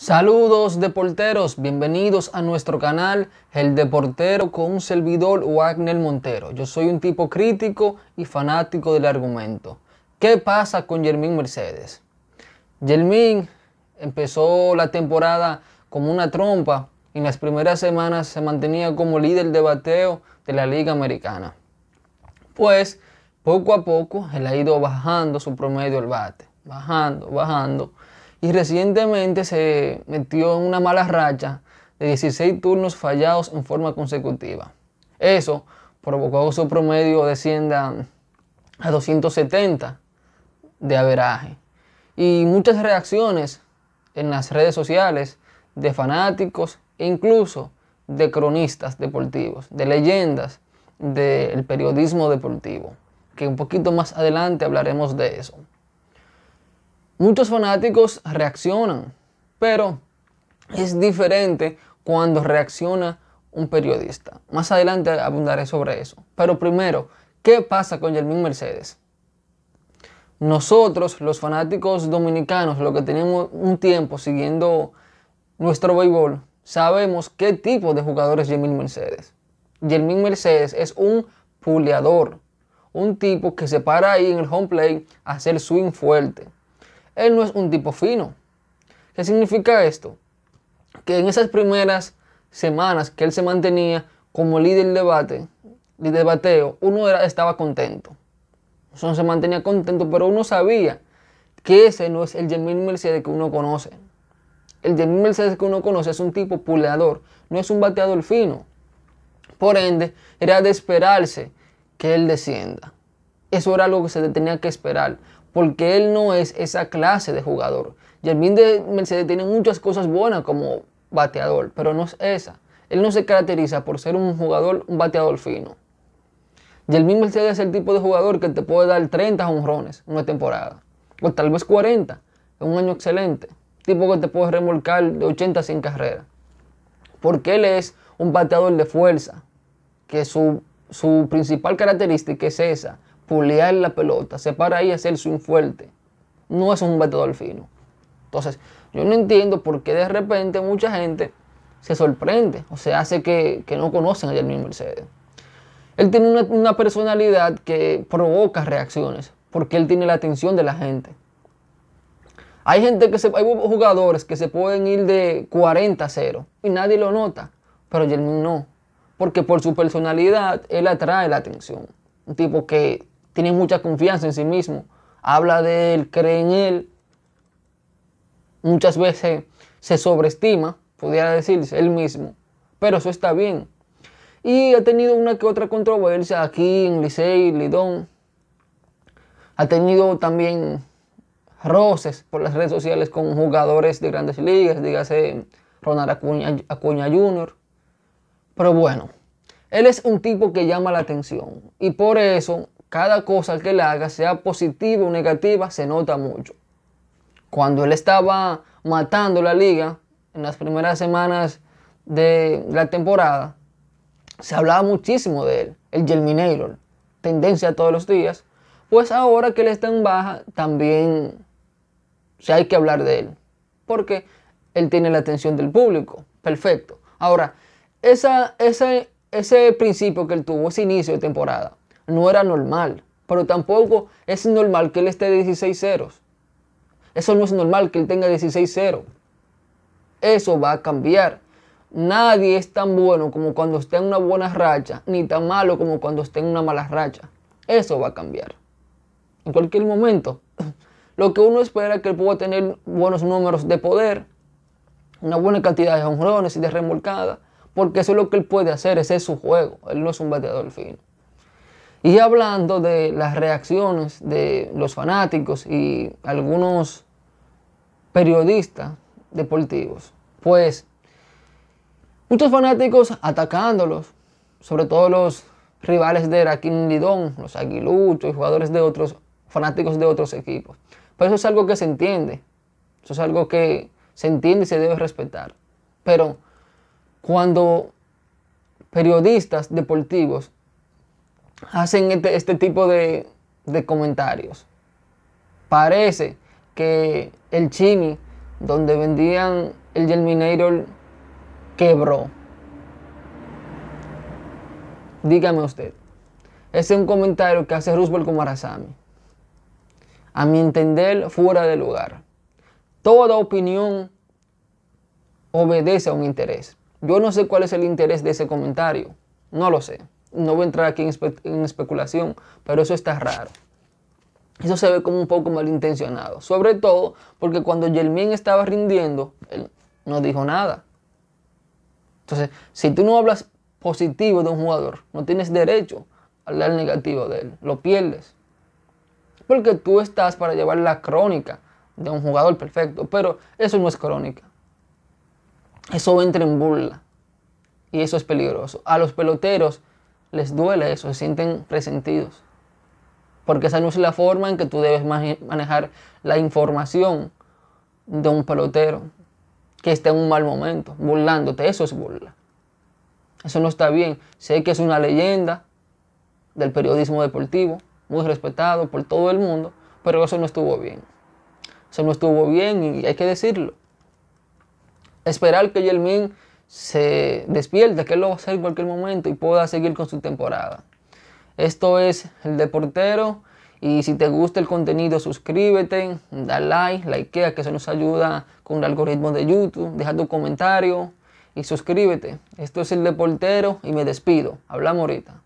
Saludos deporteros, bienvenidos a nuestro canal El Deportero con un servidor Wagner Montero. Yo soy un tipo crítico y fanático del argumento. ¿Qué pasa con Germín Mercedes? Germín empezó la temporada como una trompa y en las primeras semanas se mantenía como líder de bateo de la Liga Americana. Pues poco a poco él ha ido bajando su promedio al bate, bajando, bajando y recientemente se metió en una mala racha de 16 turnos fallados en forma consecutiva. Eso provocó su promedio descienda a 270 de averaje. Y muchas reacciones en las redes sociales de fanáticos e incluso de cronistas deportivos, de leyendas del periodismo deportivo, que un poquito más adelante hablaremos de eso. Muchos fanáticos reaccionan, pero es diferente cuando reacciona un periodista. Más adelante abundaré sobre eso. Pero primero, ¿qué pasa con Yermín Mercedes? Nosotros, los fanáticos dominicanos, lo que tenemos un tiempo siguiendo nuestro béisbol, sabemos qué tipo de jugador es Yelmín Mercedes. Yermín Mercedes es un puleador, un tipo que se para ahí en el home play a hacer swing fuerte él no es un tipo fino. ¿Qué significa esto? Que en esas primeras semanas que él se mantenía como líder de debate, de debateo, uno era, estaba contento. Uno se mantenía contento, pero uno sabía que ese no es el Jermín Mercedes que uno conoce. El Jermín Mercedes que uno conoce es un tipo puleador, no es un bateador fino. Por ende, era de esperarse que él descienda. Eso era algo que se tenía que esperar porque él no es esa clase de jugador. Jermín de Mercedes tiene muchas cosas buenas como bateador, pero no es esa. Él no se caracteriza por ser un jugador, un bateador fino. Jermín Mercedes es el tipo de jugador que te puede dar 30 honrones una temporada, o tal vez 40, en un año excelente. Tipo que te puede remolcar de 80 sin 100 carreras. Porque él es un bateador de fuerza, que su, su principal característica es esa, pulear la pelota, se para ahí y hacer su swing fuerte. No es un bateador fino. Entonces, yo no entiendo por qué de repente mucha gente se sorprende o se hace que, que no conocen a Jermín Mercedes. Él tiene una, personalidad que provoca reacciones porque él tiene la atención de la gente. Hay gente que se, hay jugadores que se pueden ir de 40 a 0 y nadie lo nota, pero Jermín no, porque por su personalidad él atrae la atención. Un tipo que tiene mucha confianza en sí mismo, habla de él, cree en él, muchas veces se sobreestima, pudiera decirse, él mismo, pero eso está bien. Y ha tenido una que otra controversia aquí en Licey, Lidón. Ha tenido también roces por las redes sociales con jugadores de grandes ligas, dígase Ronald Acuña, Acuña Jr. Pero bueno, él es un tipo que llama la atención y por eso cada cosa que él haga, sea positiva o negativa, se nota mucho. Cuando él estaba matando la liga en las primeras semanas de la temporada, se hablaba muchísimo de él, el Germinator, tendencia todos los días. Pues ahora que él está en baja, también se hay que hablar de él, porque él tiene la atención del público. Perfecto. Ahora, esa, ese, ese principio que él tuvo, ese inicio de temporada, no era normal, pero tampoco es normal que él esté de 16 ceros. Eso no es normal que él tenga 16 ceros. Eso va a cambiar. Nadie es tan bueno como cuando está en una buena racha, ni tan malo como cuando está en una mala racha. Eso va a cambiar. En cualquier momento. Lo que uno espera es que él pueda tener buenos números de poder, una buena cantidad de honrones y de remolcadas, porque eso es lo que él puede hacer, ese es su juego. Él no es un bateador fino. Y hablando de las reacciones de los fanáticos y algunos periodistas deportivos, pues muchos fanáticos atacándolos, sobre todo los rivales de Raquín Lidón, los aguiluchos y jugadores de otros, fanáticos de otros equipos. Pero eso es algo que se entiende, eso es algo que se entiende y se debe respetar. Pero cuando periodistas deportivos hacen este, este tipo de, comentarios. Parece que el Chimi, donde vendían el Germinator, quebró. Dígame usted, ese es un comentario que hace Roosevelt con Marasami. A mi entender, fuera de lugar. Toda opinión obedece a un interés. Yo no sé cuál es el interés de ese comentario. No lo sé. No voy a entrar aquí en, especulación, pero eso está raro. Eso se ve como un poco malintencionado. Sobre todo porque cuando Yelmín estaba rindiendo, él no dijo nada. Entonces, si tú no hablas positivo de un jugador, no tienes derecho a hablar negativo de él. Lo pierdes. Porque tú estás para llevar la crónica de un jugador perfecto. Pero eso no es crónica. Eso entra en burla. Y eso es peligroso. A los peloteros les duele eso, se sienten resentidos. Porque esa no es la forma en que tú debes manejar la información de un pelotero que está en un mal momento, burlándote. Eso es burla. Eso no está bien. Sé que es una leyenda del periodismo deportivo, muy respetado por todo el mundo, pero eso no estuvo bien. Eso no estuvo bien y hay que decirlo. Esperar que Yelmin se despierta, que lo va en cualquier momento y pueda seguir con su temporada. Esto es El Deportero. Y si te gusta el contenido, suscríbete, da like, likea, que eso nos ayuda con el algoritmo de YouTube. Deja tu comentario y suscríbete. Esto es El Deportero y me despido. Hablamos ahorita.